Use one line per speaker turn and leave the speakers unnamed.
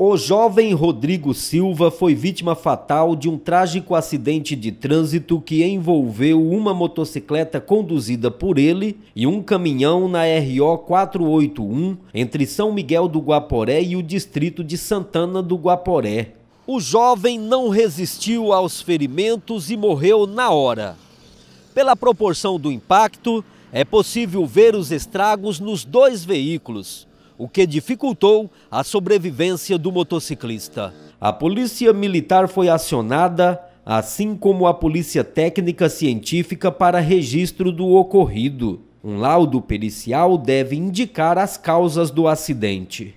O jovem Rodrigo Silva foi vítima fatal de um trágico acidente de trânsito que envolveu uma motocicleta conduzida por ele e um caminhão na RO 481 entre São Miguel do Guaporé e o distrito de Santana do Guaporé. O jovem não resistiu aos ferimentos e morreu na hora. Pela proporção do impacto, é possível ver os estragos nos dois veículos o que dificultou a sobrevivência do motociclista. A polícia militar foi acionada, assim como a polícia técnica científica para registro do ocorrido. Um laudo pericial deve indicar as causas do acidente.